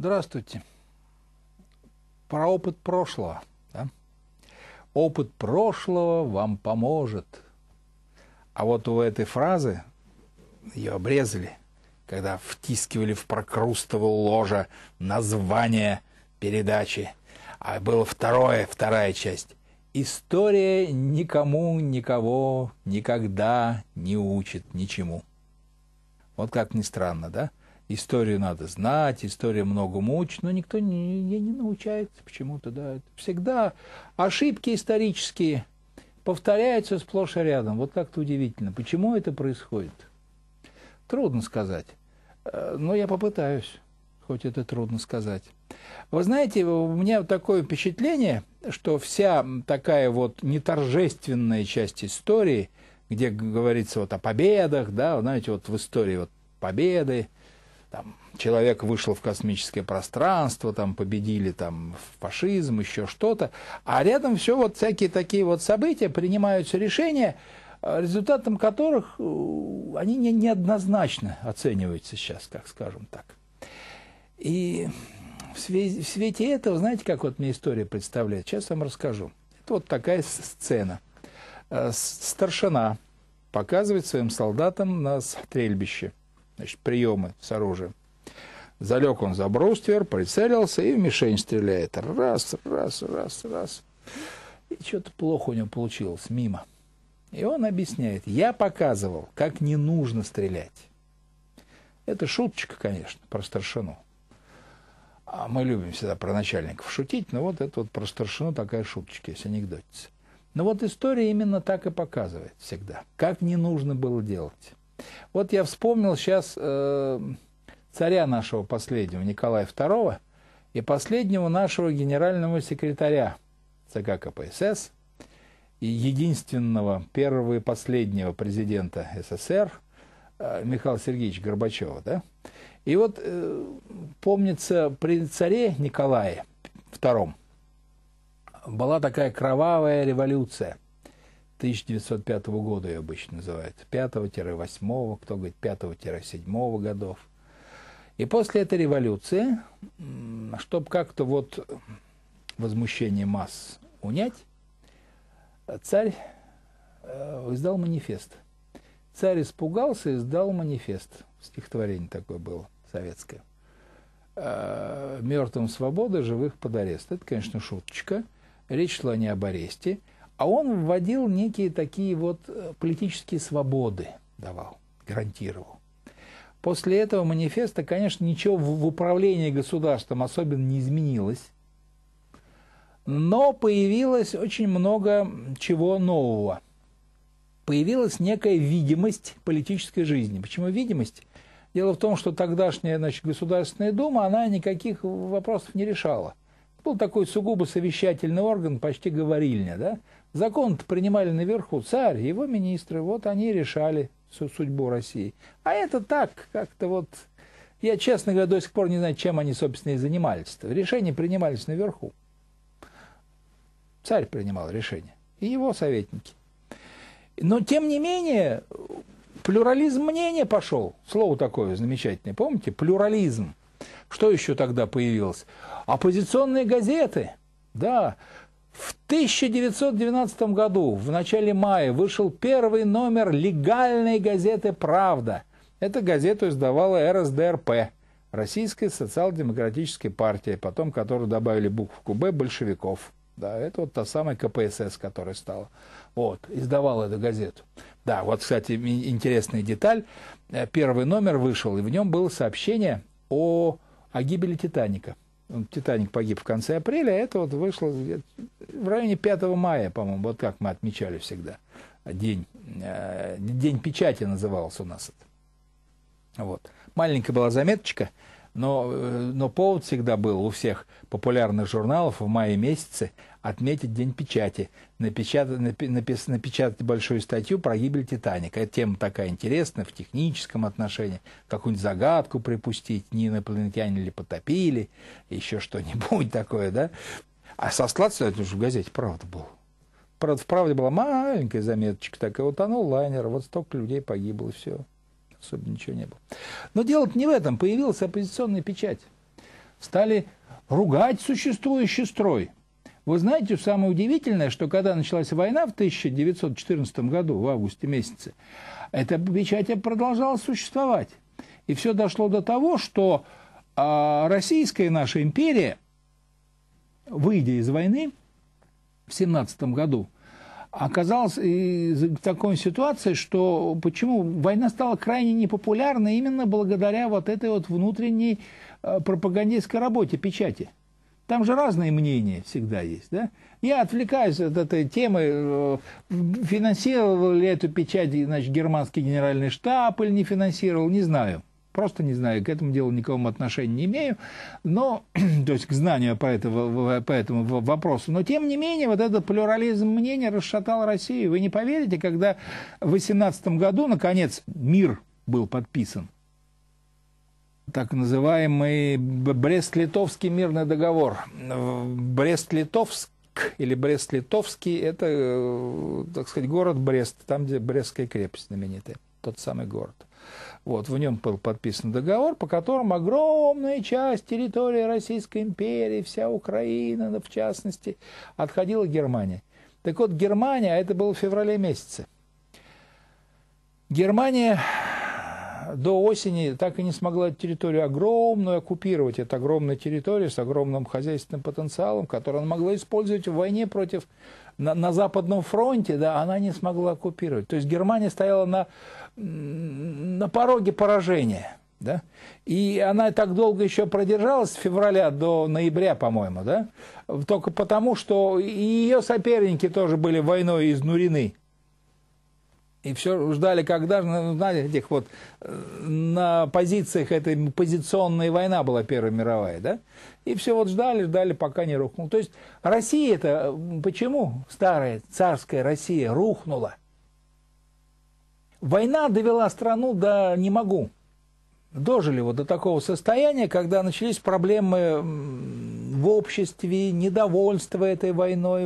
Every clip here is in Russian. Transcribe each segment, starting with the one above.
Здравствуйте. Про опыт прошлого. Да? Опыт прошлого вам поможет. А вот у этой фразы ее обрезали, когда втискивали в прокрустово ложа название передачи. А было второе, вторая часть. История никому, никого, никогда не учит ничему. Вот как ни странно, да? историю надо знать, история много мучит, но никто не, не, научается почему-то, да. Это всегда ошибки исторические повторяются сплошь и рядом. Вот как-то удивительно. Почему это происходит? Трудно сказать. Э, но я попытаюсь, хоть это трудно сказать. Вы знаете, у меня такое впечатление, что вся такая вот неторжественная часть истории, где говорится вот о победах, да, знаете, вот в истории вот победы, там, человек вышел в космическое пространство, там, победили там, фашизм, еще что-то. А рядом все вот всякие такие вот события, принимаются решения, результатом которых э, они не, неоднозначно оцениваются сейчас, как скажем так. И в, связи, в свете этого, знаете, как вот мне история представляет? Сейчас вам расскажу. Это вот такая сцена. Э, старшина показывает своим солдатам на стрельбище – значит, приемы с оружием. Залег он за бруствер, прицелился и в мишень стреляет. Раз, раз, раз, раз. И что-то плохо у него получилось, мимо. И он объясняет, я показывал, как не нужно стрелять. Это шуточка, конечно, про старшину. А мы любим всегда про начальников шутить, но вот это вот про старшину такая шуточка, есть анекдотица. Но вот история именно так и показывает всегда, как не нужно было делать. Вот я вспомнил сейчас э, царя нашего последнего, Николая II, и последнего нашего генерального секретаря ЦК КПСС, и единственного, первого и последнего президента СССр э, Михаила Сергеевича Горбачева. Да? И вот, э, помнится, при царе Николае II была такая кровавая революция – 1905 года ее обычно называют, 5-8, кто говорит 5-7 годов. И после этой революции, чтобы как-то вот возмущение масс унять, царь э, издал манифест. Царь испугался и издал манифест. Стихотворение такое было, советское. Э, «Мертвым свобода, живых под арест». Это, конечно, шуточка. Речь шла не об аресте – а он вводил некие такие вот э, политические свободы, давал, гарантировал. После этого манифеста, конечно, ничего в управлении государством особенно не изменилось. Но появилось очень много чего нового. Появилась некая видимость политической жизни. Почему видимость? Дело в том, что тогдашняя значит, Государственная Дума, она никаких вопросов не решала. Был такой сугубо совещательный орган, почти говорильня. Да? Закон принимали наверху царь, его министры, вот они решали судьбу России. А это так, как-то вот... Я, честно говоря, до сих пор не знаю, чем они, собственно, и занимались. -то. Решения принимались наверху. Царь принимал решения. И его советники. Но, тем не менее, плюрализм мнения пошел. Слово такое замечательное, помните? Плюрализм. Что еще тогда появилось? Оппозиционные газеты. Да, в 1912 году, в начале мая, вышел первый номер легальной газеты «Правда». Эту газету издавала РСДРП, Российская социал-демократическая партия, потом которую добавили букву «Б» большевиков. Да, это вот та самая КПСС, которая стала. Вот, издавала эту газету. Да, вот, кстати, интересная деталь. Э, первый номер вышел, и в нем было сообщение о о гибели «Титаника». «Титаник» погиб в конце апреля, а это вот вышло в районе 5 мая, по-моему, вот как мы отмечали всегда. День, э, день печати назывался у нас Вот. Маленькая была заметочка – но, э, но повод всегда был у всех популярных журналов в мае месяце отметить День печати, напечатать, напис, напечатать большую статью про гибель Титаника. Эта тема такая интересная в техническом отношении. Какую-нибудь загадку припустить, не инопланетяне ли потопили, еще что-нибудь такое, да? А сослаться, это уже в газете правда было. Правда, в правде была маленькая заметочка такая, утонул лайнер, вот столько людей погибло, все особенно ничего не было. Но дело не в этом. Появилась оппозиционная печать. Стали ругать существующий строй. Вы знаете, самое удивительное, что когда началась война в 1914 году, в августе месяце, эта печать продолжала существовать. И все дошло до того, что а, российская наша империя, выйдя из войны в 17 году, оказался в такой ситуации, что почему война стала крайне непопулярной именно благодаря вот этой вот внутренней э, пропагандистской работе печати. Там же разные мнения всегда есть, да? Я отвлекаюсь от этой темы, э, финансировал ли эту печать, значит, германский генеральный штаб или не финансировал, не знаю просто не знаю, к этому делу никакого отношения не имею, но, то есть к знанию по этому, по этому вопросу. Но, тем не менее, вот этот плюрализм мнений расшатал Россию. Вы не поверите, когда в 18 году, наконец, мир был подписан, так называемый Брест-Литовский мирный договор. Брест-Литовск или Брест-Литовский – это, э, так сказать, город Брест, там, где Брестская крепость знаменитая, тот самый город – вот, в нем был подписан договор, по которому огромная часть территории Российской империи, вся Украина, в частности, отходила Германии. Так вот, Германия, а это было в феврале месяце, Германия до осени так и не смогла эту территорию огромную оккупировать. Это огромная территория с огромным хозяйственным потенциалом, которую она могла использовать в войне против на, на Западном фронте, да, она не смогла оккупировать. То есть Германия стояла на на пороге поражения. Да? И она так долго еще продержалась, с февраля до ноября, по-моему, да? только потому, что и ее соперники тоже были войной изнурены. И все ждали, когда же, ну, знаете, этих вот э, на позициях, это позиционная война была Первая мировая, да? И все вот ждали, ждали, пока не рухнул. То есть Россия это почему старая царская Россия рухнула? Война довела страну до «не могу». Дожили вот до такого состояния, когда начались проблемы в обществе, недовольство этой войной.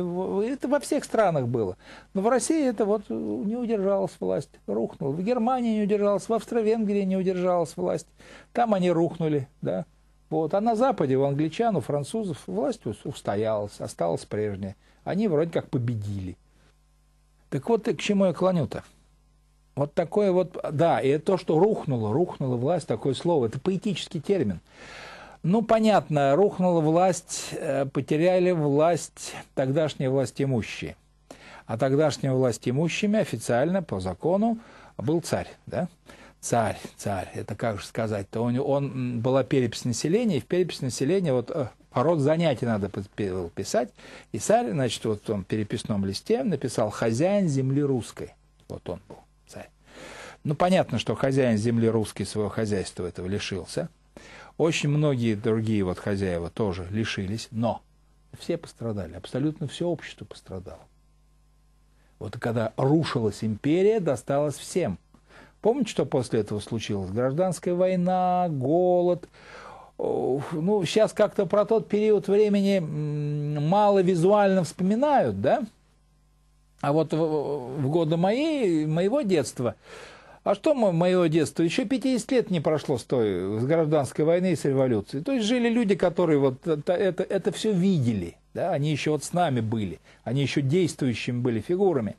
Это во всех странах было. Но в России это вот э, не удержалась власть, рухнула. В Германии не удержалась, в Австро-Венгрии не удержалась власть. Там они рухнули, да. Вот. А на Западе у англичан, у французов власть устоялась, осталась прежняя. Они вроде как победили. Так вот, э, к чему я клоню-то? Вот такое вот, да, и то, что рухнула, рухнула власть, такое слово, это поэтический термин. Ну, понятно, рухнула власть, э, потеряли власть тогдашние власть имущие. А тогдашними власть имущими официально по закону был царь, да? Царь, царь, это как же сказать-то, он, он была перепись населения, и в перепись населения вот э, род занятий надо писать, и царь, значит, вот в том переписном листе написал «хозяин земли русской», вот он был. Ну, понятно, что хозяин земли русский своего хозяйства этого лишился. Очень многие другие вот хозяева тоже лишились, но все пострадали, абсолютно все общество пострадало. Вот когда рушилась империя, досталось всем. Помните, что после этого случилось? Гражданская война, голод. Ну, сейчас как-то про тот период времени мало визуально вспоминают, да? А вот в годы моей, моего детства а что моего детства? Еще 50 лет не прошло с той, с гражданской войны и с революции. То есть жили люди, которые вот это, это, это все видели. Да, они еще вот с нами были, они еще действующими были фигурами,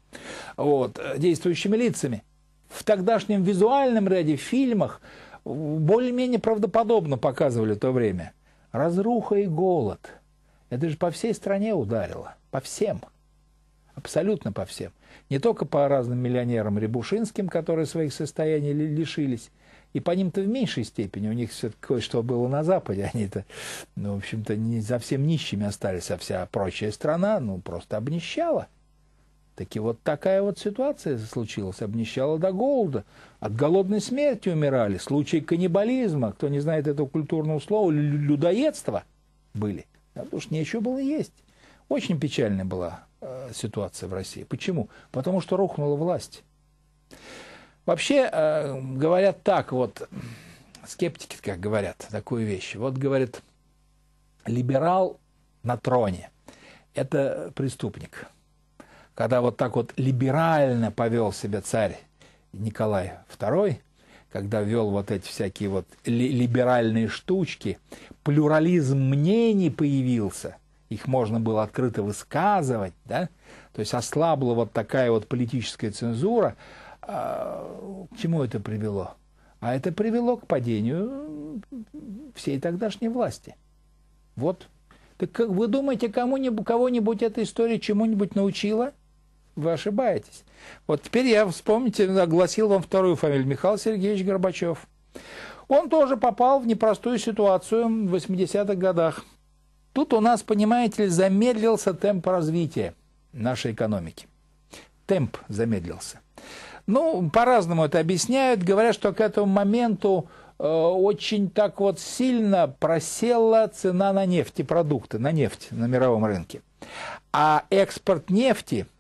вот, действующими лицами. В тогдашнем визуальном ряде фильмах более-менее правдоподобно показывали то время. Разруха и голод. Это же по всей стране ударило. По всем. Абсолютно по всем. Не только по разным миллионерам Рябушинским, которые своих состояний лишились, и по ним-то в меньшей степени. У них все-таки кое-что было на Западе. Они-то, ну, в общем-то, не совсем нищими остались, а вся прочая страна, ну, просто обнищала. Таки вот такая вот ситуация случилась. Обнищала до голода. От голодной смерти умирали. Случаи каннибализма, кто не знает этого культурного слова, людоедства были. потому что нечего было есть. Очень печальная была Э, ситуация в России. Почему? Потому что рухнула власть. Вообще, э, говорят так вот, скептики как говорят такую вещь. Вот, говорит, либерал на троне – это преступник. Когда вот так вот либерально повел себя царь Николай II, когда вел вот эти всякие вот либеральные штучки, плюрализм мнений появился – их можно было открыто высказывать, да, то есть ослабла вот такая вот политическая цензура, а, к чему это привело? А это привело к падению всей тогдашней власти. Вот. Так как вы думаете, кому-нибудь, кого-нибудь эта история чему-нибудь научила? Вы ошибаетесь. Вот теперь я, вспомните, огласил вам вторую фамилию. Михаил Сергеевич Горбачев. Он тоже попал в непростую ситуацию в 80-х годах. Тут у нас, понимаете ли, замедлился темп развития нашей экономики. Темп замедлился. Ну, по-разному это объясняют. Говорят, что к этому моменту э, очень так вот сильно просела цена на нефтепродукты, на нефть на мировом рынке. А экспорт нефти –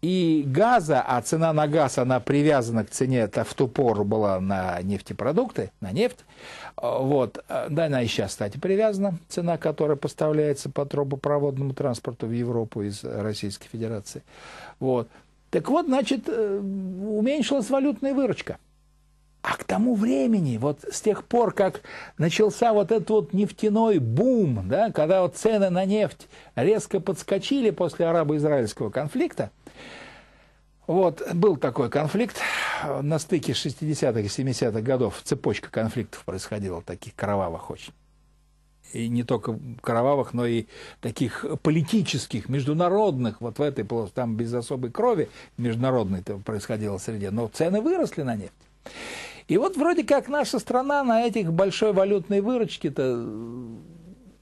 и газа, а цена на газ, она привязана к цене, это в ту пору была на нефтепродукты, на нефть. А, вот. Э, да, она и сейчас, кстати, привязана, цена которая поставляется по трубопроводному транспорту в Европу из Российской Федерации. Вот. Так вот, значит, э, уменьшилась валютная выручка. А к тому времени, вот с тех пор, как начался вот этот вот нефтяной бум, да, когда вот цены на нефть резко подскочили после арабо-израильского конфликта, вот, был такой конфликт на стыке 60-х и 70-х годов. Цепочка конфликтов происходила, таких кровавых очень. И не только кровавых, но и таких политических, международных. Вот в этой полосе, там без особой крови международной это происходило среди. Но цены выросли на нефть. И вот вроде как наша страна на этих большой валютной выручке-то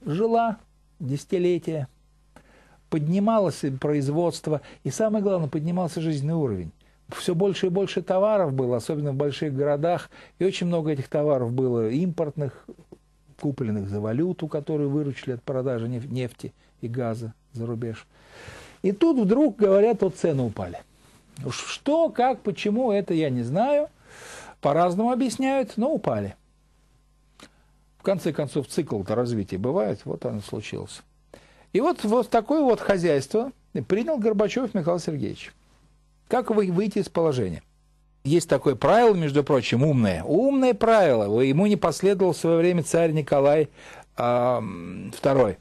жила десятилетия поднималось производство, и самое главное, поднимался жизненный уровень. Все больше и больше товаров было, особенно в больших городах, и очень много этих товаров было импортных, купленных за валюту, которую выручили от продажи нефти и газа за рубеж. И тут вдруг говорят, вот цены упали. Что, как, почему, это я не знаю. По-разному объясняют, но упали. В конце концов, цикл-то развития бывает, вот оно случилось. И вот, вот такое вот хозяйство принял Горбачев Михаил Сергеевич. Как вы выйти из положения? Есть такое правило, между прочим, умное. Умное правило. Ему не последовал в свое время царь Николай II.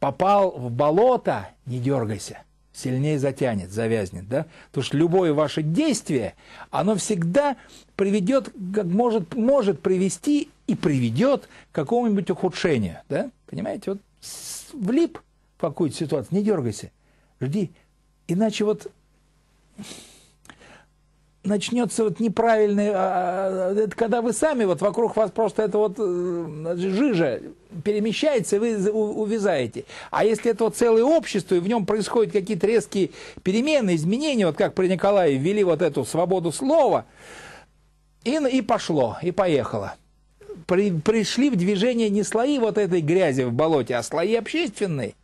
Попал в болото, не дергайся. Сильнее затянет, завязнет. Да? Потому что любое ваше действие, оно всегда приведет, как может, может привести и приведет к какому-нибудь ухудшению. Да? Понимаете, вот влип – по какую-то ситуацию, не дергайся, жди. Иначе вот начнется вот неправильный, а, а, это когда вы сами, вот вокруг вас просто это вот э, жижа перемещается, и вы увязаете. А если это вот целое общество, и в нем происходят какие-то резкие перемены, изменения, вот как при Николае ввели вот эту свободу слова, и, и пошло, и поехало. При, пришли в движение не слои вот этой грязи в болоте, а слои общественные –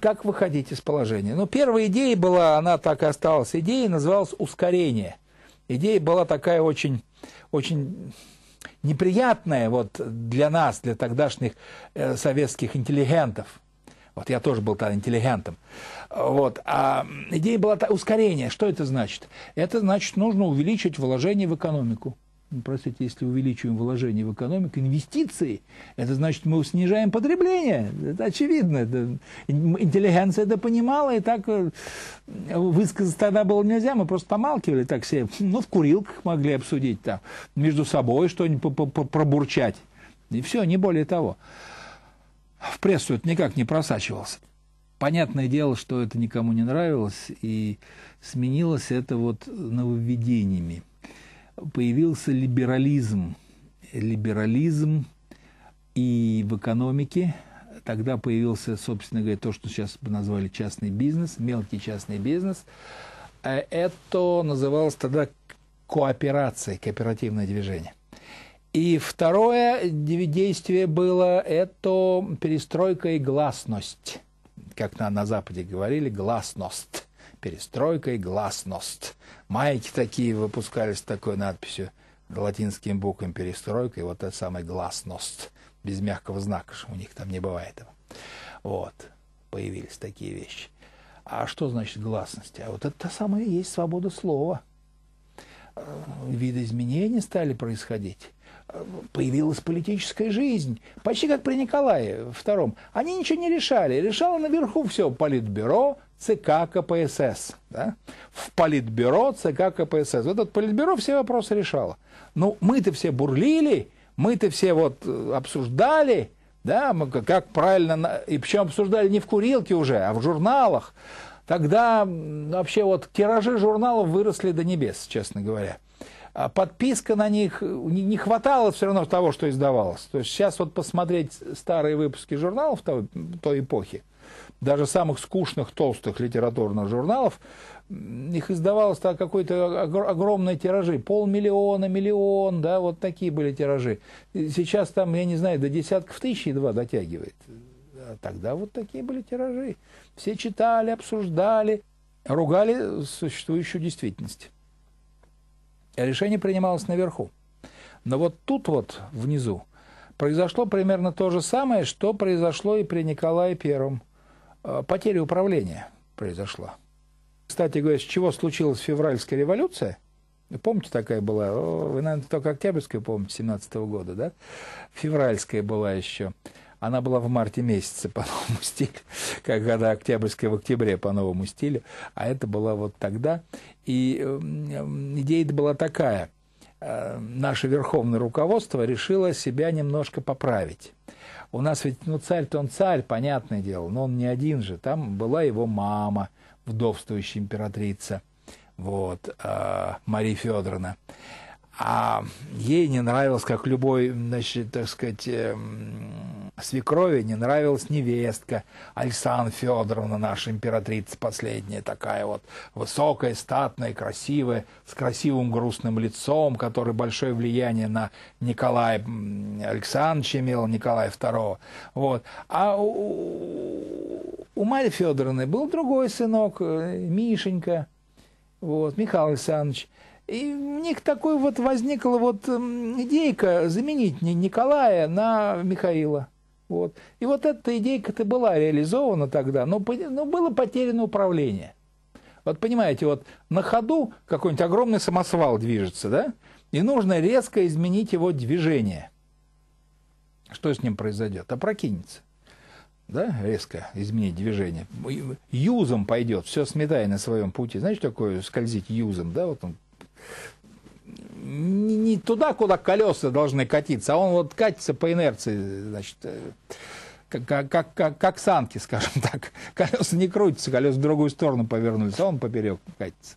как выходить из положения? Ну, первая идея была, она так и осталась, идеей, называлась «ускорение». Идея была такая очень, очень неприятная вот для нас, для тогдашних э, советских интеллигентов. Вот я тоже был там интеллигентом. Вот. А идея была та, ускорение. Что это значит? Это значит, нужно увеличить вложение в экономику. Ну, простите, если увеличиваем вложения в экономику, инвестиции, это значит, мы снижаем потребление. Это очевидно. Это, интеллигенция это понимала, и так э, высказаться тогда было нельзя. Мы просто помалкивали так все. Ну, в курилках могли обсудить там, между собой что-нибудь пробурчать. И все, не более того. В прессу это никак не просачивалось. Понятное дело, что это никому не нравилось, и сменилось это вот нововведениями появился либерализм. Либерализм и в экономике. Тогда появился, собственно говоря, то, что сейчас бы назвали частный бизнес, мелкий частный бизнес. Э, это называлось тогда кооперацией, кооперативное движение. И второе действие было – это перестройка и гласность. Как на, на Западе говорили, гласность перестройка и гласность. Майки такие выпускались с такой надписью, латинским буквами перестройка и вот этот самый гласность. Без мягкого знака у них там не бывает его. Вот, появились такие вещи. А что значит гласность? А вот это та самая есть свобода слова. Э, Видоизменения стали происходить э, появилась политическая жизнь, почти как при Николае II. Они ничего не решали. Решало наверху все политбюро, ЦК КПСС, да? в политбюро ЦК КПСС. Вот этот политбюро все вопросы решало. Ну, мы-то все бурлили, мы-то все вот э, обсуждали, да, как правильно, и причем обсуждали не в курилке уже, а в журналах. Тогда вообще вот тиражи журналов выросли до небес, честно говоря. А подписка на них э, не хватало все равно того, что издавалось. То есть сейчас вот посмотреть старые выпуски журналов той, той эпохи – даже самых скучных, толстых литературных журналов, их издавалось так какой-то огромные тиражи, полмиллиона, миллион, да, вот такие были тиражи. Сейчас там, я не знаю, до десятков тысяч едва дотягивает. А тогда вот такие были тиражи. Все читали, обсуждали, ругали существующую действительность. Решение принималось наверху. Но вот тут вот, внизу, произошло примерно то же самое, что произошло и при Николае Первом. Э, потеря управления произошла. Кстати говоря, с чего случилась февральская революция? Помните, такая была? Вы, наверное, только Октябрьская помните, 17 -го года, да? Февральская была еще. Она была в марте месяце по новому стилю, как когда Октябрьская в октябре по новому стилю, а это была вот тогда. И эм, эм, идея была такая. Э, наше верховное руководство решило себя немножко поправить. У нас ведь, ну, царь-то он царь, понятное дело, но он не один же. Там была его мама, вдовствующая императрица, вот, а, Мария Федоровна а ей не нравилось, как любой, значит, так сказать, эм, свекрови не нравилась невестка Александра Федоровна, наша императрица последняя, такая вот высокая, статная, красивая, с красивым грустным лицом, который большое влияние на Николая Александровича имел, Николая II. Вот. А у, у Марьи Федоровны был другой сынок, э, Мишенька, вот, Михаил Александрович – и у них такой вот возникла вот идейка заменить Николая на Михаила. Вот. И вот эта идейка-то была реализована тогда, но, но было потеряно управление. Вот понимаете, вот на ходу какой-нибудь огромный самосвал движется, да? И нужно резко изменить его движение. Что с ним произойдет? Опрокинется. Да, резко изменить движение. Юзом пойдет, все сметая на своем пути. знаете такое скользить юзом, да, вот он не туда, куда колеса должны катиться, а он вот катится по инерции, значит, э, как, как, как, как санки, скажем так. Колеса не крутятся, колеса в другую сторону повернулись, а он поперек катится.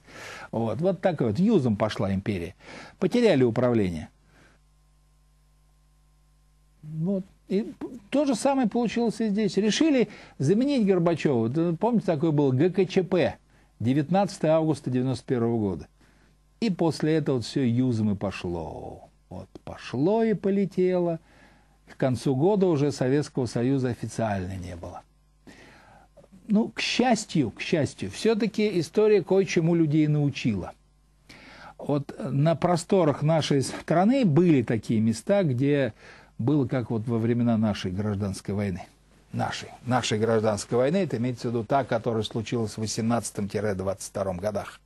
Вот, вот так вот, юзом пошла империя. Потеряли управление. Вот. И то же самое получилось и здесь. Решили заменить Горбачева. Э, помните, такое было ГКЧП 19 августа 1991 года. И после этого все юзом и пошло. Вот пошло и полетело. К концу года уже Советского Союза официально не было. Ну, к счастью, к счастью, все-таки история кое-чему людей научила. Вот на просторах нашей страны были такие места, где было как вот во времена нашей гражданской войны. Нашей, нашей гражданской войны, это имеется в виду та, которая случилась в 18-22 годах.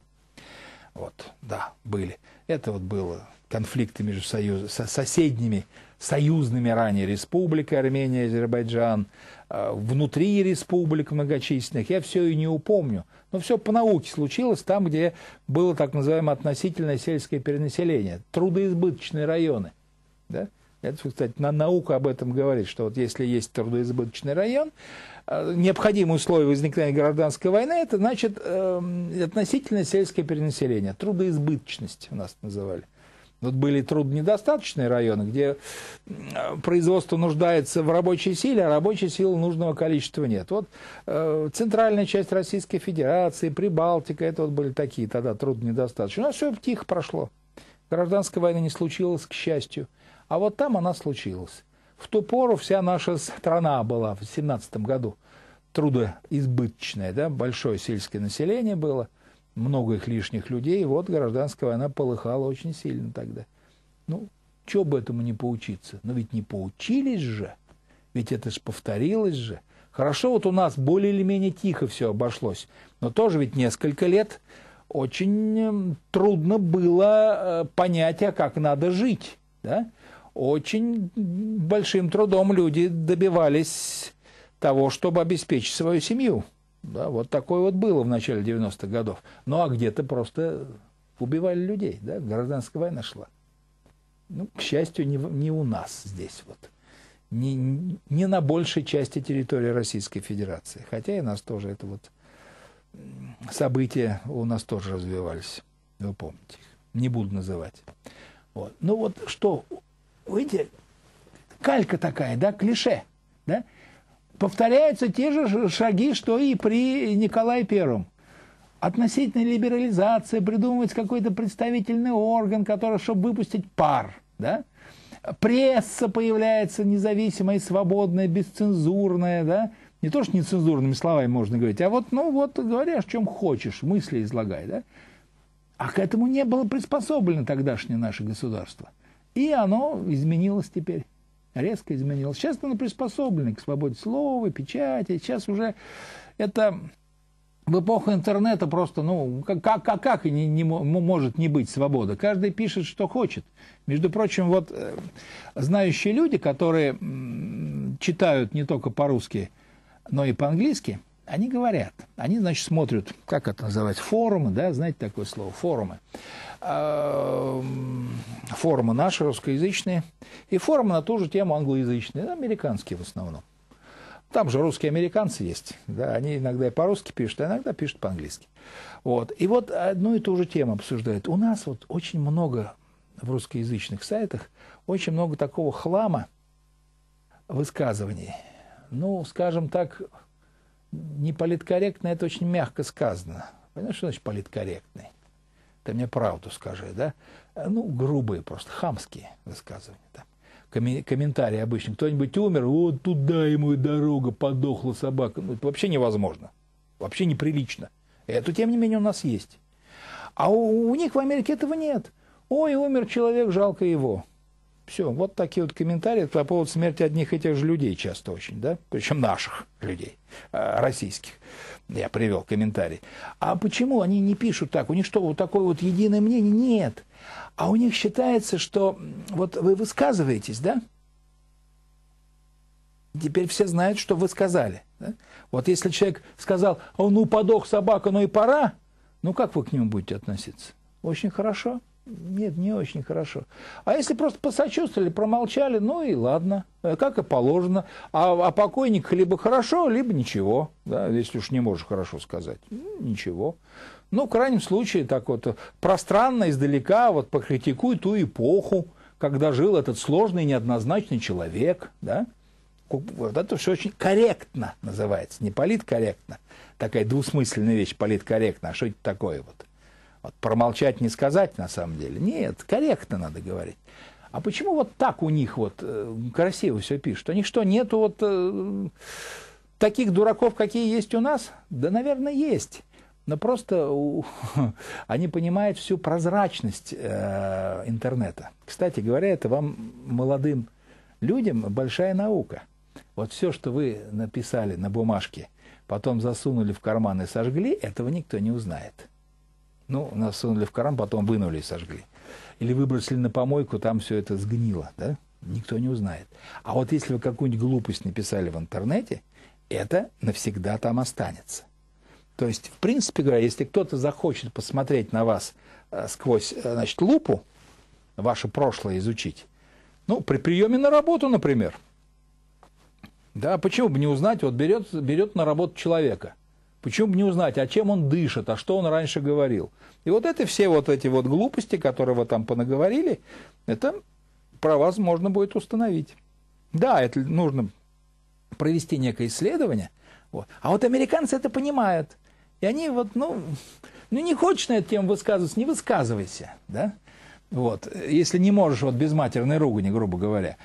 Вот, да, были. Это вот было конфликты между союз, со соседними, союзными ранее республикой Армения, Азербайджан, э, внутри республик многочисленных. Я все и не упомню. Но все по науке случилось там, где было так называемое относительное сельское перенаселение, трудоизбыточные районы. Да? Это, кстати, на, наука об этом говорит, что вот если есть трудоизбыточный район, а, необходимые условия возникновения гражданской войны, это значит э, относительное сельское перенаселение, трудоизбыточность у нас называли. Вот были труднедостаточные районы, где производство нуждается в рабочей силе, а рабочей силы нужного количества нет. Вот э, центральная часть Российской Федерации, Прибалтика, это вот были такие тогда труднедостаточные. У нас все тихо прошло. Гражданской войны не случилось, к счастью. А вот там она случилась. В ту пору вся наша страна была в 17 году трудоизбыточная, да, большое сельское население было, много их лишних людей, и вот гражданская война полыхала очень сильно тогда. Ну, чего бы этому не поучиться? Но ведь не поучились же, ведь это же повторилось же. Хорошо, вот у нас более или менее тихо все обошлось, но тоже ведь несколько лет очень эм, трудно было э, понятие, а как надо жить, да, очень большим трудом люди добивались того, чтобы обеспечить свою семью. Да, вот такое вот было в начале 90-х годов. Ну, а где-то просто убивали людей, да, гражданская война шла. Ну, к счастью, не, не у нас здесь вот. Не, не на большей части территории Российской Федерации. Хотя и нас тоже это вот события у нас тоже развивались. Вы помните. их? Не буду называть. Вот. Ну вот что видите, калька такая, да, клише, да? Повторяются те же шаги, что и при Николае Первом. Относительно либерализации, придумывать какой-то представительный орган, который, чтобы выпустить пар, да? Пресса появляется независимая, свободная, бесцензурная, да? Не то, что нецензурными словами можно говорить, а вот, ну вот, говоря, о чем хочешь, мысли излагай, да? А к этому не было приспособлено тогдашнее наше государство – и оно изменилось теперь, резко изменилось. Сейчас оно приспособлено к свободе слова, печати. Сейчас уже это в эпоху интернета просто, ну, как, как, как не, не, может не быть свобода? Каждый пишет, что хочет. Между прочим, вот э, знающие люди, которые читают не только по-русски, но и по-английски – они говорят, они, значит, смотрят, как это называть, форумы, да, знаете такое слово, форумы. А, форумы наши, русскоязычные, и форумы на ту же тему англоязычные, американские в основном. Там же русские американцы есть, да, они иногда и по-русски пишут, а иногда пишут по-английски. Вот. И вот одну и ту же тему обсуждают. У нас вот очень много в русскоязычных сайтах, очень много такого хлама, высказываний. Ну, скажем так, не политкорректно, это очень мягко сказано. Понимаешь, что значит политкорректный? Ты мне правду скажи, да? Ну, грубые просто, хамские высказывания. Да? комментарии обычно. Кто-нибудь умер, вот туда ему и дорога, подохла собака. Ну, это вообще невозможно. Вообще неприлично. Это, тем не менее, у нас есть. А у, у них в Америке этого нет. Ой, умер человек, жалко его. Все, вот такие вот комментарии по поводу смерти одних и тех же людей часто очень, да, причем наших людей, э, российских. Я привел комментарий. А почему они не пишут так? У них что, вот такое вот единое мнение? Нет. А у них считается, что вот вы высказываетесь, да? Теперь все знают, что вы сказали. Да? Вот если человек сказал, «А ну подох собака, ну и пора, ну как вы к нему будете относиться? Очень хорошо. Нет, не очень хорошо. А если просто посочувствовали, промолчали, ну и ладно, э, как и положено. А, а покойник либо хорошо, либо ничего, да, если уж не можешь хорошо сказать. Ну, ничего. Ну, в крайнем случае, так вот, э, пространно, издалека, вот покритикуй ту эпоху, когда жил этот сложный, неоднозначный человек, да. Вот это все очень корректно называется, не политкорректно. Такая двусмысленная вещь, политкорректно, а что это такое вот? Вот промолчать не сказать на самом деле. Нет, корректно надо говорить. А почему вот так у них вот э, красиво все пишут? У них что, нету вот э, таких дураков, какие есть у нас? Да, наверное, есть. Но просто у, они понимают всю прозрачность э, интернета. Кстати говоря, это вам, молодым людям, большая наука. Вот все, что вы написали на бумажке, потом засунули в карман и сожгли, этого никто не узнает. Ну, нас сунули в Коран, потом вынули и сожгли. Или выбросили на помойку, там все это сгнило, да? Никто не узнает. А вот если вы какую-нибудь глупость написали в интернете, это навсегда там останется. То есть, в принципе говоря, если кто-то захочет посмотреть на вас э, сквозь э, значит, лупу, ваше прошлое изучить, ну, при приеме на работу, например, да, почему бы не узнать, вот берет, берет на работу человека – Почему бы не узнать, а чем он дышит, а что он раньше говорил? И вот это все вот эти вот глупости, которые вы там понаговорили, это про вас можно будет установить. Да, это нужно провести некое исследование. Вот. А вот американцы это понимают. И они вот, ну, ну не хочешь на эту тему высказываться, не высказывайся, да? Вот, если не можешь вот без матерной ругани, грубо говоря.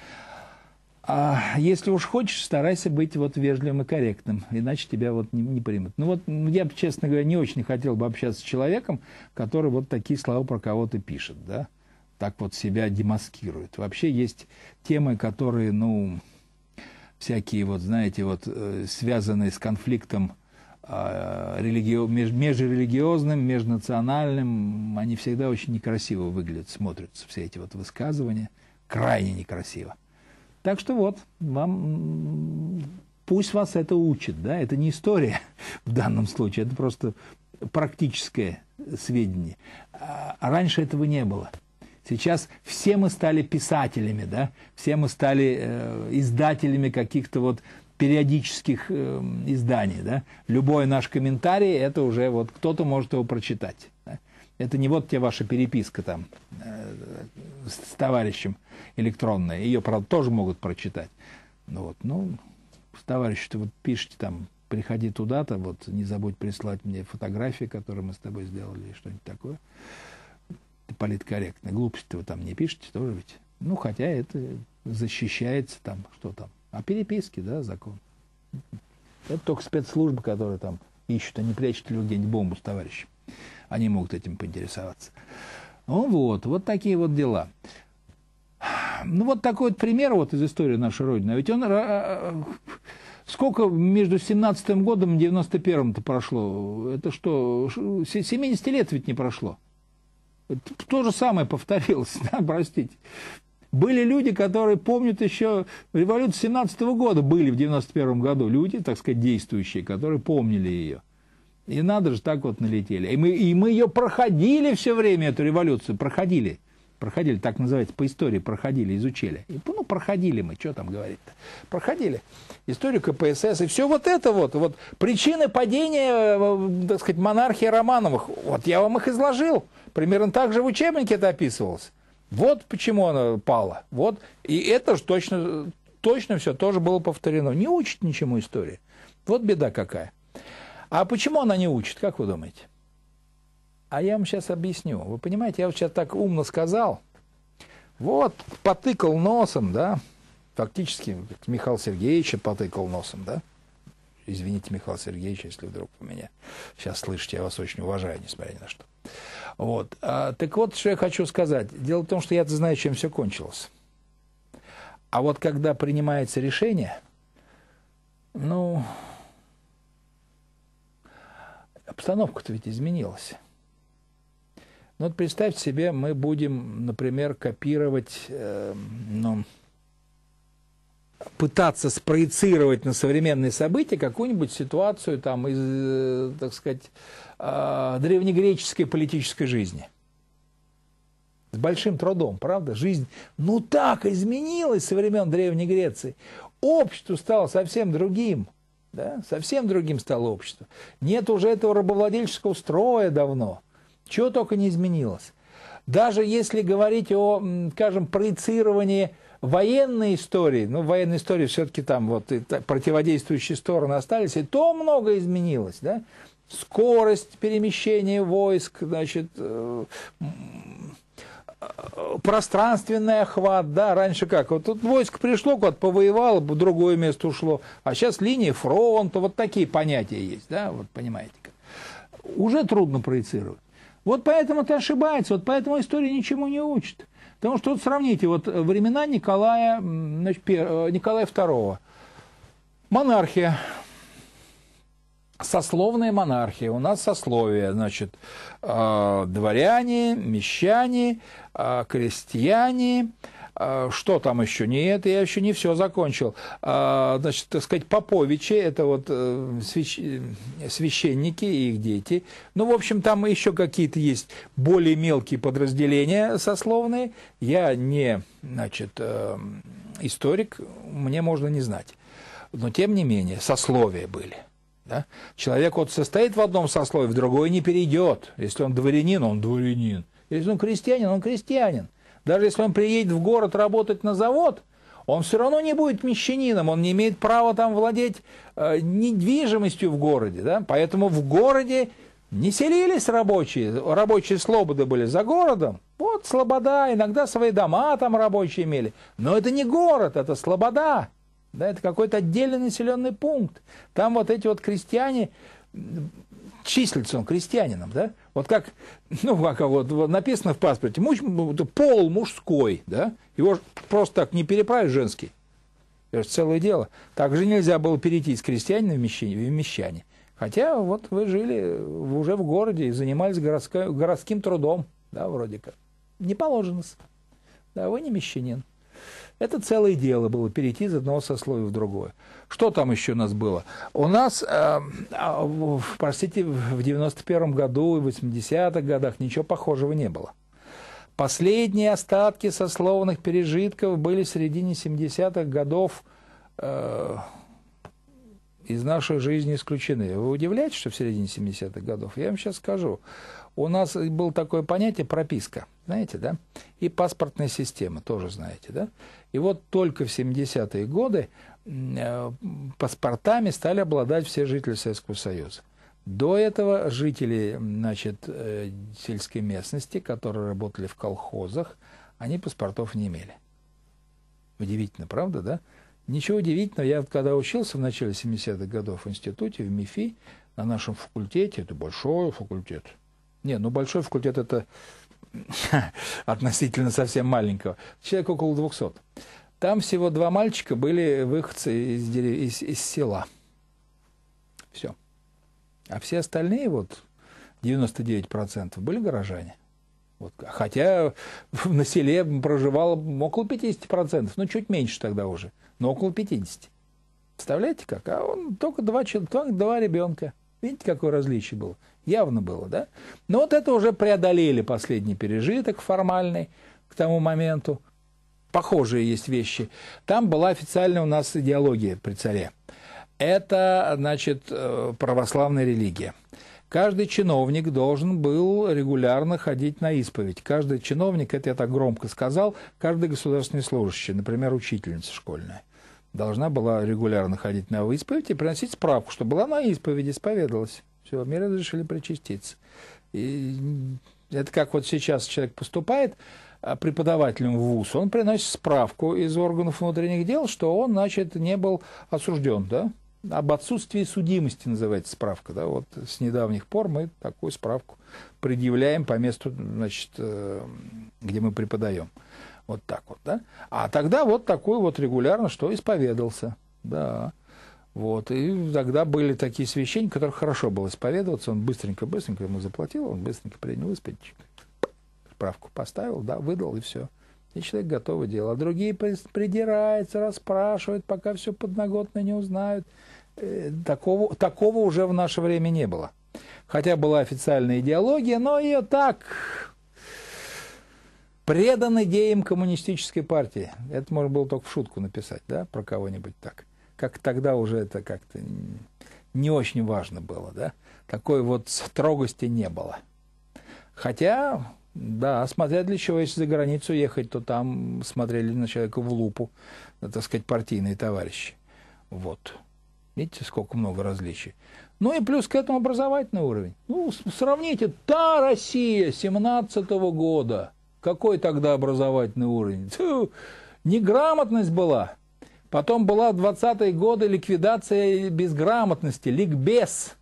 А если уж хочешь, старайся быть вот вежливым и корректным, иначе тебя вот не, не примут. Ну вот ну, я, честно говоря, не очень хотел бы общаться с человеком, который вот такие слова про кого-то пишет, да, так вот себя демаскирует. Вообще есть темы, которые, ну, всякие вот, знаете, вот э, связанные с конфликтом э, а, религио... меж... межрелигиозным, межнациональным, они всегда очень некрасиво выглядят, смотрятся все эти вот высказывания, крайне некрасиво. Так что вот, вам пусть вас это учит, да, это не история в данном случае, это просто практическое сведение. А, а раньше этого не было. Сейчас все мы стали писателями, да, все мы стали э, издателями каких-то вот периодических э, изданий, да. Любой наш комментарий это уже вот кто-то может его прочитать. Это не вот те ваша переписка там э, с товарищем электронная. Ее, правда, тоже могут прочитать. Ну вот, ну, товарищ, ты вот пишите там, приходи туда-то, вот не забудь прислать мне фотографии, которые мы с тобой сделали, и что-нибудь такое. Ты политкорректно. Глупости вы там не пишете, тоже ведь. Ну, хотя это защищается там, что там. А переписки, да, закон. Это только спецслужбы, которые там ищут, они а прячут где-нибудь бомбу с товарищем они могут этим поинтересоваться. Ну вот, вот такие вот дела. Ну вот такой вот пример вот из истории нашей Родины. А ведь он а, а, сколько между 17-м годом и 91-м-то прошло? Это что, 70 лет ведь не прошло. То же самое повторилось, да, простите. Были люди, которые помнят еще революцию 17 -го года, были в 91 году люди, так сказать, действующие, которые помнили ее. И надо же, так вот налетели. И мы, и мы ее проходили все время, эту революцию, проходили. Проходили, так называется, по истории проходили, изучили. И, ну, проходили мы, что там говорить-то. Проходили историю КПСС и все вот это вот. вот причины падения, э, э, так сказать, монархии Романовых. Вот я вам их изложил. Примерно так же в учебнике это описывалось. Вот почему она пала. Вот. И это же точно, точно все тоже было повторено. Не учит ничему истории. Вот беда какая. А почему она не учит, как вы думаете? А я вам сейчас объясню. Вы понимаете, я вот сейчас так умно сказал. Вот, потыкал носом, да, фактически Михаил Сергеевича потыкал носом, да. Извините, Михаил Сергеевич, если вдруг вы меня сейчас слышите, я вас очень уважаю, несмотря ни на что. Вот. А, так вот, что я хочу сказать. Дело в том, что я-то знаю, чем все кончилось. А вот когда принимается решение, ну, Обстановка-то ведь изменилась. Ну, вот представьте себе, мы будем, например, копировать, э, ну, пытаться спроецировать на современные события какую-нибудь ситуацию там из, э, так сказать, э, древнегреческой политической жизни. С большим трудом, правда? Жизнь, ну, так изменилась со времен Древней Греции. Общество стало совсем другим – да? Совсем другим стало общество. Нет уже этого рабовладельческого строя давно. Чего только не изменилось. Даже если говорить о, скажем, проецировании военной истории, ну, в военной истории все-таки там вот противодействующие стороны остались, и то много изменилось, да? Скорость перемещения войск, значит, э, пространственный охват, да, раньше как, вот тут войско пришло, куда повоевало, в другое место ушло, а сейчас линии фронта, вот такие понятия есть, да, вот понимаете как. Уже трудно проецировать. Вот поэтому ты ошибается, вот поэтому история ничему не учит. Потому что вот сравните, вот времена Николая, значит, э, Николая II, монархия, сословная монархия, у нас сословия, значит, э, дворяне, мещане, э, крестьяне, э, что там еще? Не это, я еще не все закончил. Значит, так сказать, поповичи, это вот священники и их дети. Ну, в общем, там еще какие-то есть более мелкие подразделения сословные. Я не, значит, историк, мне можно не знать. Но, тем не менее, сословия были. Да? Человек вот состоит в одном сословии, в другое не перейдет. Если он дворянин, он дворянин. Если он крестьянин, он крестьянин. Даже если он приедет в город работать на завод, он все равно не будет мещанином, он не имеет права там владеть э, недвижимостью в городе. Да? Поэтому в городе не селились рабочие, рабочие слободы были за городом. Вот слобода, иногда свои дома там рабочие имели. Но это не город, это слобода. Да, это какой-то отдельный населенный пункт. Там вот эти вот крестьяне, числится он крестьянином, да? Вот как, ну, как а вот, вот написано в паспорте, муж, ну, пол мужской, да? Его просто так не переправишь женский. Это же целое дело. Так же нельзя было перейти из крестьянина в мещане. В мещане. Хотя вот вы жили уже в городе и занимались городской, городским трудом, да, вроде как. Не положено. Да, вы не мещанин. Это целое дело было перейти из одного сословия в другое. Что там еще у нас было? У нас, э, а, простите, в 91 году и в 80-х годах ничего похожего не было. Последние остатки сословных пережитков были в середине 70-х годов э, из нашей жизни исключены. Вы удивляетесь, что в середине 70-х годов? Я вам сейчас скажу у нас было такое понятие прописка, знаете, да? И паспортная система, тоже знаете, да? И вот только в 70-е годы э, паспортами стали обладать все жители Советского Союза. До этого жители значит, э, сельской местности, которые работали в колхозах, они паспортов не имели. Удивительно, правда, да? Ничего удивительного, я когда учился в начале 70-х годов в институте, в МИФИ, на нашем факультете, это большой факультет – не, ну большой факультет это относительно совсем маленького. Человек около 200. Там всего два мальчика были выходцы из, дерев... из, из села. Все. А все остальные, вот 99%, были горожане. Вот, хотя на селе проживало около 50%, ну чуть меньше тогда уже, но около 50%. Представляете как? А он только два, два, два ребенка. Видите, какое различие было? Явно было, да? Но вот это уже преодолели последний пережиток формальный к тому моменту. Похожие есть вещи. Там была официальная у нас идеология при царе. Это, значит, э, православная религия. Каждый чиновник должен был регулярно ходить на исповедь. Каждый чиновник, это я так громко сказал, каждый государственный служащий, например, учительница школьная – должна была регулярно ходить на исповедь и приносить справку, что была на исповеди, исповедалась. Все, мне разрешили причаститься. И это как вот сейчас человек поступает а преподавателем в ВУЗ, он приносит справку из органов внутренних дел, что он, значит, не был осужден, да? Об отсутствии судимости называется справка, да? Вот с недавних пор мы такую справку предъявляем по месту, значит, э, где мы преподаем. Вот так вот, да? А тогда вот такой вот регулярно, что исповедался, да. Вот, и тогда были такие священники, которых хорошо было исповедоваться, он быстренько-быстренько ему заплатил, он быстренько принял исповедь, справку поставил, да, выдал, и все. И человек готовый дело. А другие придираются, расспрашивают, пока все подноготно не узнают. Э, такого, такого уже в наше время не было. Хотя была официальная идеология, но ее так предан идеям коммунистической партии. Это можно было только в шутку написать, да, про кого-нибудь так. Как тогда уже это как-то не очень важно было, да. Такой вот строгости не было. Хотя, да, смотря для чего, если за границу ехать, то там смотрели на человека в лупу, э, так сказать, партийные товарищи. Вот. Видите, сколько много различий. Ну и плюс к этому образовательный уровень. Ну, сравните, та Россия 17 года – какой тогда образовательный уровень? Тьфу, неграмотность была. Потом была в 20-е годы ликвидация безграмотности, ликбез.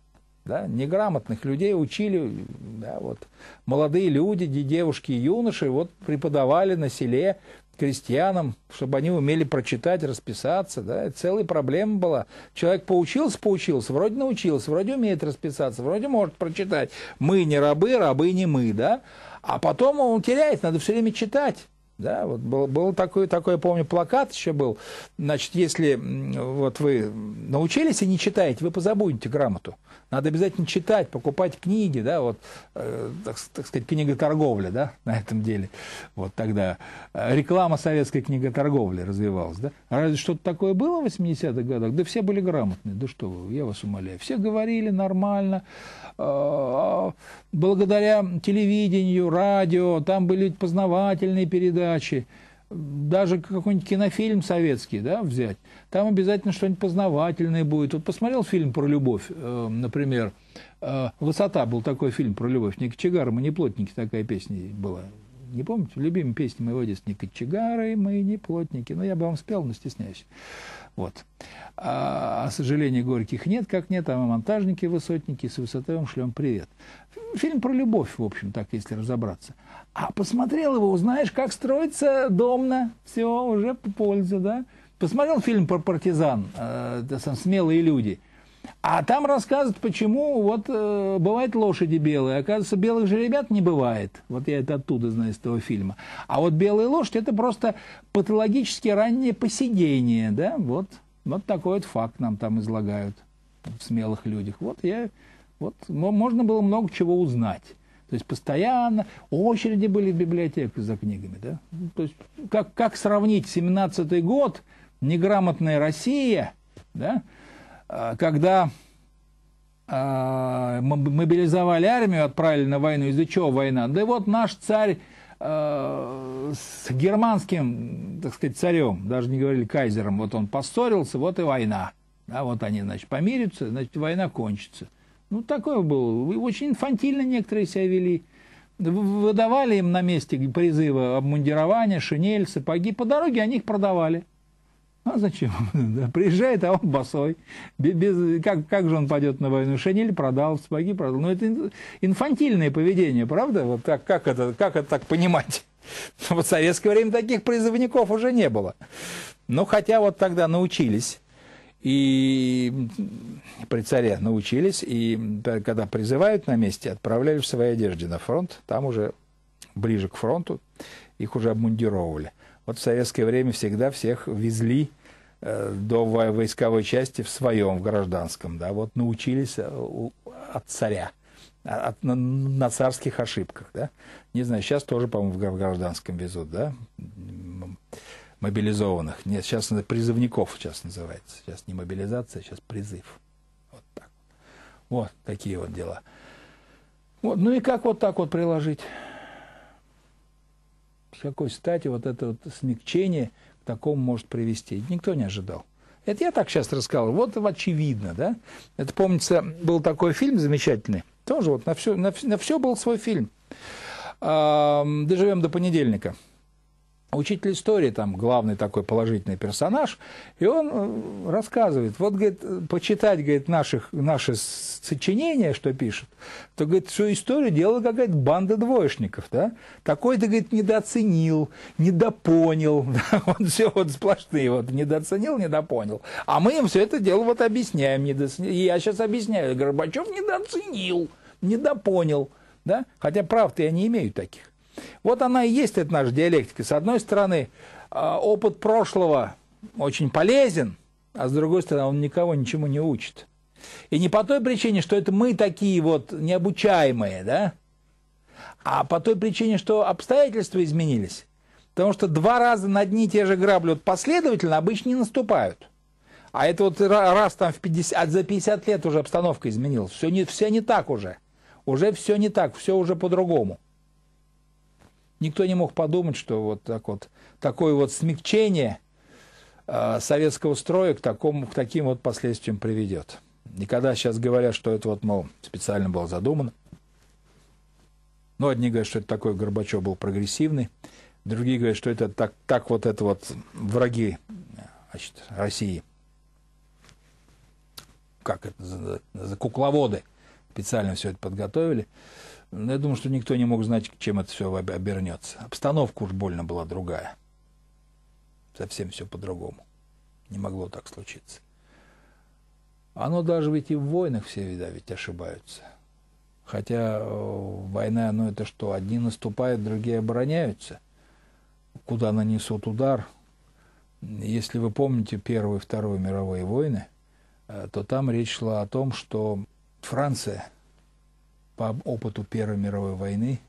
Да, неграмотных людей учили, да, вот, молодые люди, девушки и юноши вот, преподавали на селе крестьянам, чтобы они умели прочитать, расписаться. Да, и целая проблема была. Человек поучился, поучился, вроде научился, вроде умеет расписаться, вроде может прочитать. Мы не рабы, рабы не мы. Да? А потом он теряет, надо все время читать. Да, вот был, был такой, такой, я помню, плакат еще был. Значит, если вот вы научились и не читаете, вы позабудете грамоту. Надо обязательно читать, покупать книги, да, вот, э, так, так сказать, книготорговля, да, на этом деле. Вот тогда реклама советской книготорговли развивалась, да. разве что-то такое было в 80-х годах? Да все были грамотные, да что вы, я вас умоляю. Все говорили нормально, а, а, благодаря телевидению, радио, там были познавательные передачи, передачи, даже какой-нибудь кинофильм советский да, взять, там обязательно что-нибудь познавательное будет. Вот посмотрел фильм про любовь, э, например, э, «Высота» был такой фильм про любовь, не Кочегара, мы не плотники, такая песня была. Не помните? Любимая песня моего детства. Не кочегары, мы не плотники. Но ну, я бы вам спел, но стесняюсь. Вот. А, а сожалений горьких нет, как нет, а мы монтажники, высотники, с высотой вам шлем привет. Фильм про любовь, в общем, так, если разобраться. А посмотрел его, узнаешь, как строится домно, все, уже по пользу, да? Посмотрел фильм про партизан, э, сам, «Смелые люди». А там рассказывают, почему вот э, бывают лошади белые. Оказывается, белых же ребят не бывает. Вот я это оттуда знаю из того фильма. А вот белые лошади это просто патологически раннее посидение. Да? Вот, вот такой вот факт нам там излагают в смелых людях. Вот я, вот можно было много чего узнать. То есть постоянно очереди были в библиотеку за книгами. Да? То есть как, как сравнить 17-й год, неграмотная Россия, да, а, когда э, мобилизовали армию, отправили на войну, из-за чего война? Да вот наш царь э, с германским, так сказать, царем, даже не говорили кайзером, вот он поссорился, вот и война. Да, вот они, значит, помирятся, значит, война кончится. Ну, такое было, Очень инфантильно некоторые себя вели. Выдавали им на месте призыва обмундирование, шинель, сапоги. По дороге они их продавали. А зачем? Приезжает, а он босой. Без, как, как же он пойдет на войну? Шинель продал, сапоги продал. Ну, это инфантильное поведение, правда? Вот так, как, это, как это так понимать? Вот в советское время таких призывников уже не было. Ну, хотя вот тогда научились и при царе научились, и когда призывают на месте, отправляли в своей одежде на фронт, там уже ближе к фронту, их уже обмундировывали. Вот в советское время всегда всех везли э, до войсковой части в своем, в гражданском, да, вот научились э, от царя, а, от, на, на царских ошибках, да. Не знаю, сейчас тоже, по-моему, в гражданском везут, да мобилизованных. Нет, сейчас призывников сейчас называется. Сейчас не мобилизация, сейчас призыв. Вот так. Вот такие вот дела. Вот. Ну и как вот так вот приложить? С какой стати вот это вот смягчение к такому может привести? Никто не ожидал. Это я так сейчас рассказал. Вот очевидно, да? Это, помнится, был такой фильм замечательный. Тоже вот на все, на, на все был свой фильм. «Доживем до понедельника» учитель истории, там главный такой положительный персонаж, и он э, рассказывает, вот, говорит, почитать, говорит, наших, наши сочинения, что пишут, то, говорит, всю историю делала какая-то банда двоечников, да, такой-то, говорит, недооценил, недопонял, да? он все вот сплошные, вот, недооценил, недопонял, а мы им все это дело вот объясняем, недооценил, я сейчас объясняю, Горбачев недооценил, недопонял, да, хотя прав-то я не имею таких. Вот она и есть эта наша диалектика. С одной стороны, а, опыт прошлого очень полезен, а с другой стороны, он никого ничему не учит. И не по той причине, что это мы такие вот необучаемые, да, а по той причине, что обстоятельства изменились. Потому что два раза на дни те же грабли вот последовательно обычно не наступают. А это вот раз там в 50, а за 50 лет уже обстановка изменилась. Все не, все не так уже. Уже все не так, все уже по-другому. Никто не мог подумать, что вот, так вот такое вот смягчение э, советского строя к, такому, к таким вот последствиям приведет. И когда сейчас говорят, что это вот, мол, специально было задумано, ну, одни говорят, что это такой Горбачев был прогрессивный, другие говорят, что это так, так вот это вот враги значит, России, как это, за, за кукловоды специально все это подготовили. Ну, я думаю, что никто не мог знать, чем это все обернется. Обстановка уж больно была другая. Совсем все по-другому. Не могло так случиться. Оно даже ведь и в войнах все, вида, ведь ошибаются. Хотя э, война, ну это что, одни наступают, другие обороняются. Куда нанесут удар? Если вы помните Первую и Вторую мировые войны, э, то там речь шла о том, что Франция – по опыту Первой мировой войны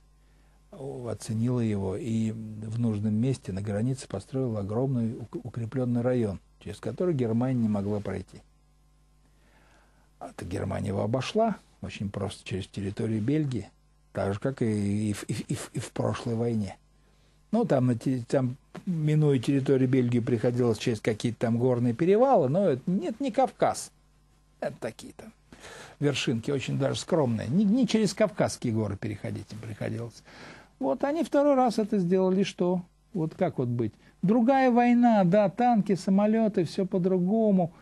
э, оценила его и в нужном месте на границе построила огромный укрепленный район, через который Германия не могла пройти. А то Германия его обошла очень просто через территорию Бельгии, так же, как и, и, и, и в прошлой войне. Ну, там, там, минуя территорию Бельгии, приходилось через какие-то там горные перевалы, но это, нет, не Кавказ. Это такие там вершинки, очень даже скромные. Не, не через Кавказские горы переходить им приходилось. Вот они второй раз это сделали, что? Вот как вот быть? Другая война, да, танки, самолеты, все по-другому.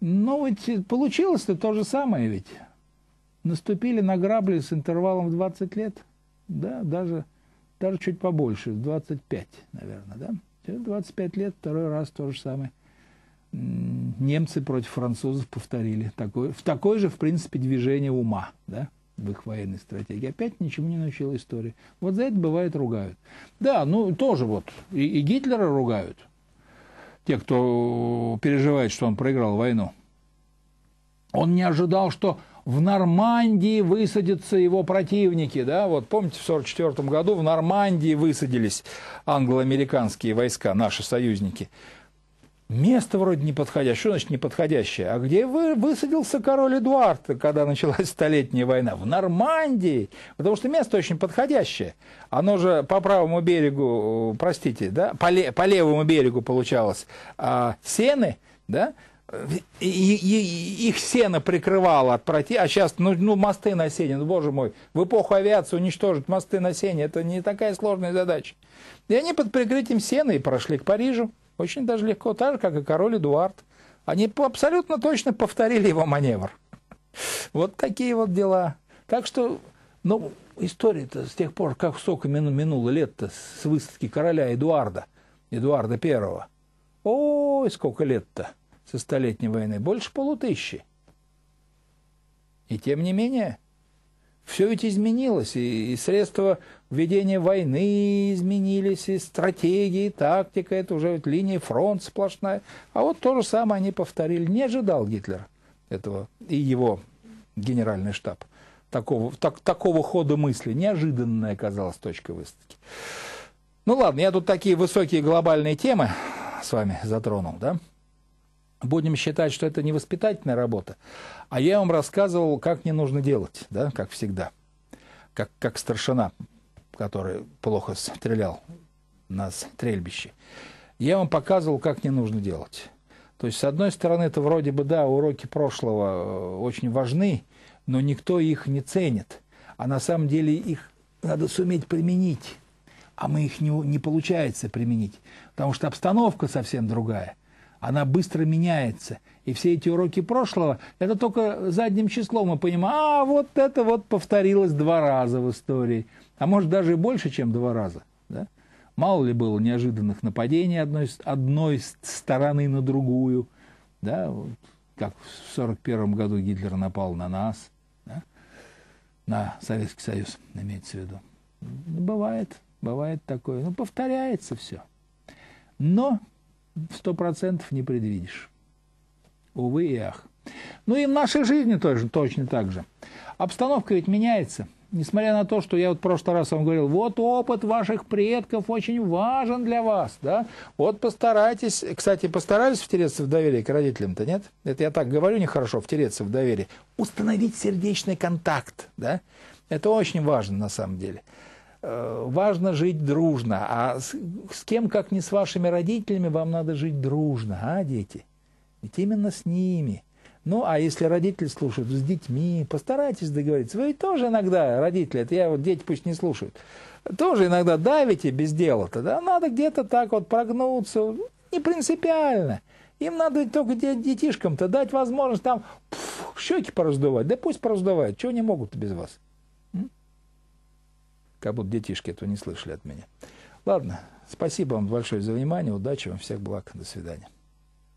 Но ведь получилось-то то же самое ведь. Наступили на грабли с интервалом в 20 лет, да, даже, даже чуть побольше, 25, наверное, да. 25 лет, второй раз то же самое немцы против французов повторили такое, в такой же, в принципе, движение ума, да, в их военной стратегии. Опять ничему не научила история. Вот за это бывает ругают. Да, ну тоже вот и, и Гитлера ругают. Те, кто переживает, что он проиграл войну. Он не ожидал, что в Нормандии высадятся его противники. Да? Вот помните, в 1944 году в Нормандии высадились англо-американские войска, наши союзники. Место вроде неподходящее. Что значит неподходящее? А где вы, высадился король Эдуард, когда началась Столетняя война? В Нормандии. Потому что место очень подходящее. Оно же по правому берегу, э, простите, да, по, ле, по левому берегу получалось. А сены, да, и, и, их сена прикрывала от против. А сейчас, ну, ну, мосты на сене, ну, боже мой, в эпоху авиации уничтожить мосты на сене, это не такая сложная задача. И они под прикрытием сены и прошли к Парижу. Очень даже легко, так же, как и король Эдуард. Они абсолютно точно повторили его маневр. Вот такие вот дела. Так что, ну, история-то с тех пор, как столько минуло лет-то с выставки короля Эдуарда, Эдуарда Первого. Ой, сколько лет-то со Столетней войны, больше полутыщи. И тем не менее, все ведь изменилось, и, и средства введение войны изменились, и стратегии, и тактика, это уже линии, фронт сплошная. А вот то же самое они повторили. Не ожидал Гитлер этого и его генеральный штаб. Такого, так, такого хода мысли. Неожиданная оказалась точка выставки. Ну ладно, я тут такие высокие глобальные темы с вами затронул, да? Будем считать, что это не воспитательная работа, а я вам рассказывал, как не нужно делать, да, как всегда, как, как старшина который плохо стрелял на стрельбище, я вам показывал, как не нужно делать. То есть, с одной стороны, это вроде бы, да, уроки прошлого э, очень важны, но никто их не ценит. А на самом деле их надо суметь применить. А мы их не, не получается применить, потому что обстановка совсем другая. Она быстро меняется. И все эти уроки прошлого, это только задним числом мы понимаем, а вот это вот повторилось два раза в истории – а может даже больше, чем два раза. Да? Мало ли было неожиданных нападений одной, одной стороны на другую, да? вот, как в 1941 году Гитлер напал на нас, да? на Советский Союз, имеется в виду. Ну, бывает, бывает такое. Ну, повторяется все. Но сто процентов не предвидишь. Увы и ах. Ну и в нашей жизни тоже точно так же. Обстановка ведь меняется – несмотря на то, что я вот в прошлый раз вам говорил, вот опыт ваших предков очень важен для вас, да, вот постарайтесь, кстати, постарались втереться в доверие к родителям-то, нет? Это я так говорю нехорошо, втереться в доверие. Установить сердечный контакт, да, это очень важно на самом деле. Э, важно жить дружно, а с, с кем, как не с вашими родителями, вам надо жить дружно, а, дети? Ведь именно с ними – ну, а если родители слушают с детьми, постарайтесь договориться. Вы тоже иногда, родители, это я вот дети пусть не слушают, тоже иногда давите без дела-то, да, надо где-то так вот прогнуться, не принципиально. Им надо только детишкам-то дать возможность там пфф, щеки пораздувать. Да пусть пораздувают, чего не могут без вас. М? Как будто детишки этого не слышали от меня. Ладно, спасибо вам большое за внимание, удачи вам, всех благ, до свидания.